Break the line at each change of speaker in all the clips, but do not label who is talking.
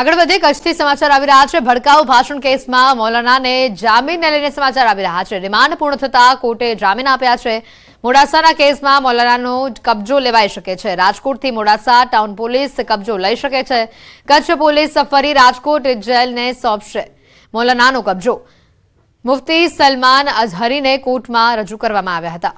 આગળ વધે કચ્છથી સમાચાર આવી રહ્યા છે ભડકાઉ ભાષણ કેસમાં મૌલાનાને જામીનને લઈને સમાચાર આવી રહ્યા છે રિમાન્ડ પૂર્ણ થતાં કોર્ટે જામીન આપ્યા છે મોડાસાના કેસમાં મૌલાનાનો કબજો લેવાઈ શકે છે રાજકોટથી મોડાસા ટાઉન પોલીસ કબજો લઈ શકે છે કચ્છ પોલીસ ફરી રાજકોટ જેલને સોંપશે મૌલાનાનો કબજો મુફતી સલમાન અઝહરીને કોર્ટમાં રજૂ કરવામાં આવ્યા હતા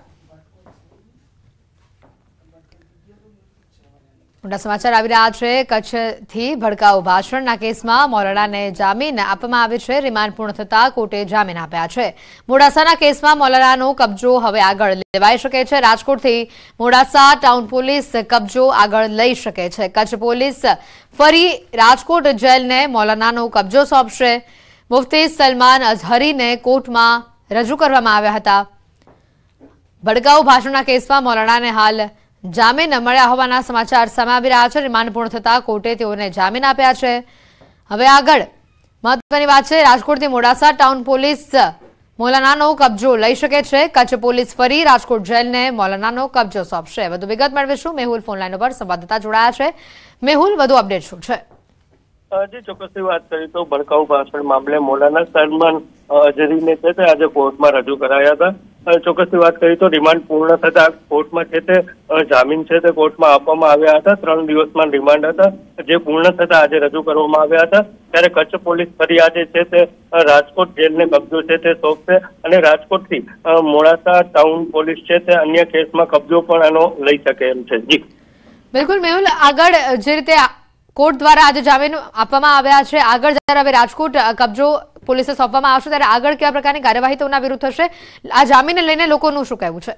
મોટા સમાચાર આવી રહ્યા છે કચ્છથી ભડકાઉ ભાષણના કેસમાં મોલાળાને જામીન આપવામાં આવી છે રિમાન્ડ પૂર્ણ થતાં કોર્ટે જામીન આપ્યા છે મોડાસાના કેસમાં મોલાળાનો કબજો હવે આગળ લેવાઈ શકે છે રાજકોટથી મોડાસા ટાઉન પોલીસ કબજો આગળ લઈ શકે છે કચ્છ પોલીસ ફરી રાજકોટ જેલને મોલાનાનો કબજો સોંપશે મુફતી સલમાન અઝહરીને કોર્ટમાં રજૂ કરવામાં આવ્યા હતા ભડકાઉ ભાષણના કેસમાં મોલાણાને હાલ જામીન મળ્યા હોવાના સમાચાર સામે આવી રહ્યા છે રિમાન્ડ પૂર્ણ થતા કોર્ટે તેઓને જામીન આપ્યા છે હવે આગળ મહત્વની વાત છે રાજકોટથી મોડાસા ટાઉન પોલીસ મોલાનાનો કબજો લઈ શકે છે કચ્છ પોલીસ ફરી રાજકોટ જેલને મોલાનાનો કબજો સોંપશે વધુ વિગત મેળવીશું મેહુલ ફોનલાઈન પર સંવાદદાતા જોડાયા છે મેહુલ વધુ અપડેટ શું છે
જે ચોક્કસની વાત કરી તો ભડકાઉ ભાષણ મામલે મોલાના સલમાન અજરીને છે તે આજે કોર્ટમાં રજૂ કરાયા હતા ચોક્કસની વાત કરી તો રિમાન્ડ પૂર્ણ થતા કોર્ટમાં છે તે જામીન છે તે કોર્ટમાં આપવામાં આવ્યા હતા ત્રણ દિવસમાં રિમાન્ડ હતા જે પૂર્ણ થતા આજે રજૂ કરવામાં આવ્યા હતા ત્યારે કચ્છ પોલીસ ફરી આજે છે તે રાજકોટ જેલને કબજો છે તે સોંપશે અને રાજકોટથી મોડાસા ટાઉન પોલીસ છે તે અન્ય કેસમાં કબજો પણ આનો લઈ શકે એમ છે જી
બિલકુલ મેહુલ આગળ જે રીતે કોર્ટ દ્વારા આજે જામીન આપવામાં આવ્યા છે આગળ જ્યારે હવે રાજકોટ કબજો પોલીસે સોંપવામાં આવશે ત્યારે આગળ કયા પ્રકારની કાર્યવાહી તેમના વિરુદ્ધ થશે આ જામીનને લઈને લોકોનું શું કહેવું છે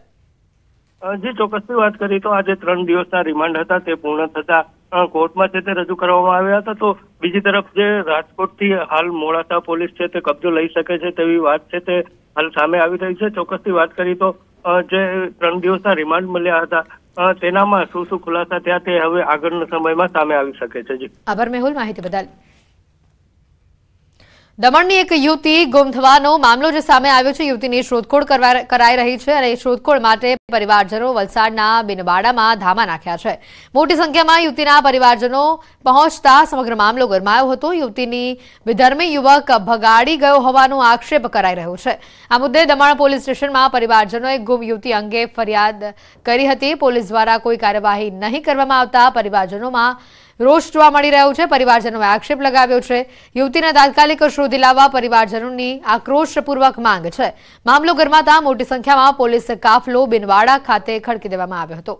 જે ચોક્કસની વાત કરી તો આજે ત્રણ દિવસના રિમાન્ડ હતા તે પૂર્ણ થતા કોર્ટમાં છે તે રજૂ કરવામાં આવ્યા હતા તો બીજી તરફ જે રાજકોટથી હાલ મોડાસા પોલીસ છે તે કબજો લઈ શકે છે તેવી વાત છે તે હાલ સામે આવી રહી છે ચોક્કસની વાત કરી તો જે ત્રણ દિવસના રિમાન્ડ મળ્યા હતા તેનામાં શું શું ખુલાસા થયા તે હવે આગળના સમયમાં સામે આવી શકે છે
આભાર મેહુલ માહિતી બદલ દમણની એક યુવતી ગુમ થવાનો મામલો જે સામે આવ્યો છે યુવતીની શોધખોળ કરાઈ રહી છે અને શોધખોળ માટે પરિવારજનો વલસાડના બિનવાડામાં ધામા નાખ્યા છે મોટી સંખ્યામાં યુવતીના પરિવારજનો પહોંચતા સમગ્ર મામલો ગરમાયો હતો યુવતીની વિધર્મી યુવક ભગાડી ગયો હોવાનો આક્ષેપ કરાઈ રહ્યો છે આ મુદ્દે દમણ પોલીસ સ્ટેશનમાં પરિવારજનોએ ગુમ યુવતી અંગે ફરિયાદ કરી હતી પોલીસ દ્વારા કોઈ કાર્યવાહી નહીં કરવામાં આવતા પરિવારજનોમાં રોષ જોવા મળી રહ્યો છે પરિવારજનોએ આક્ષેપ લગાવ્યો છે યુવતીના તાત્કાલિક શોધી લાવવા પરિવારજનોની આક્રોશપૂર્વક માંગ છે મામલો ગરમાતા મોટી સંખ્યામાં પોલીસ કાફલો બિનવાડા ખાતે ખડકી દેવામાં આવ્યો હતો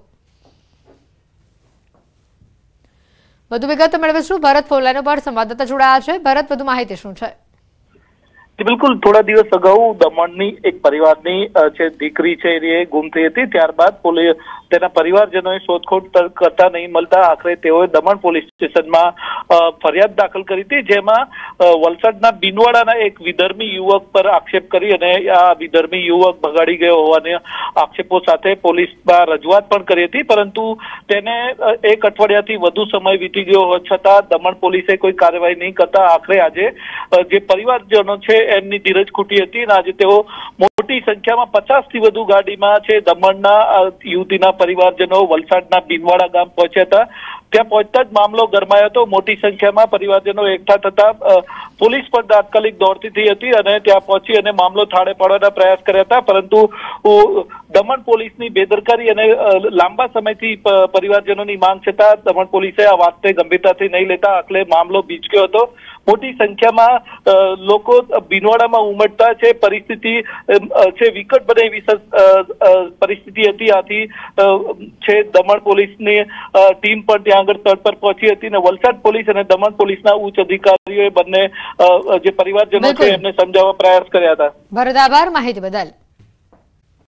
વધુ વિગત મેળવીશું ભરત ફોલાઈનો પર સંવાદદાતા જોડાયા છે ભરત વધુ માહિતી શું છે
બિલકુલ થોડા દિવસ અગાઉ દમણની એક પરિવારની જે દીકરી છે એ ગુમ થઈ હતી ત્યારબાદ પોલીસ તેના પરિવારજનોએ શોધખોળ કરતા નહીં મળતા આખરે તેઓએ દમણ પોલીસ સ્ટેશનમાં ફરિયાદ દાખલ કરી હતી જેમાં વલસાડના બીનવાડાના એક વિધર્મી યુવક પર આક્ષેપ કરી અને આ વિધર્મી યુવક ભગાડી ગયો હોવાને આક્ષેપો સાથે પોલીસમાં રજૂઆત પણ કરી હતી પરંતુ તેને એક અઠવાડિયાથી વધુ સમય વીતી ગયો છતાં દમણ પોલીસે કોઈ કાર્યવાહી નહીં કરતા આખરે આજે જે પરિવારજનો છે એમની ધીરજ ખૂટી હતી અને આજે તેઓ મોટી સંખ્યામાં પચાસ થી વધુ ગાડીમાં છે દમણના યુવતીના પરિવારજનો વલસાડના ભીનવાડા ગામ પહોંચ્યા હતા ત્યાં પહોંચતા જ મામલો ગરમાયો હતો મોટી સંખ્યામાં પરિવારજનો એકઠા થતા પોલીસ પણ તાત્કાલિક દોડતી થઈ હતી અને ત્યાં પહોંચી અને મામલો થાળે પાડવાના પ્રયાસ કર્યા હતા પરંતુ દમણ પોલીસની બેદરકારી અને લાંબા સમયથી પરિવારજનોની માંગ છતાં દમણ પોલીસે આ વાતને ગંભીરતાથી નહીં લેતા આખલે મામલો બીચક્યો હતો મોટી સંખ્યામાં લોકો ભીનવાડામાં ઉમટતા છે પરિસ્થિતિ છે વિકટ બને એવી પરિસ્થિતિ હતી આથી છે દમણ પોલીસની ટીમ પણ ત્યાં ત્યાં આગળ સ્થળ પર પહોંચી હતી અને વલસાડ પોલીસ અને દમણ પોલીસના ઉચ્ચ અધિકારીઓએ બંને જે પરિવારજનો છે એમને સમજાવવા પ્રયાસ કર્યા હતા
ભરત આભાર માહિતી બદલ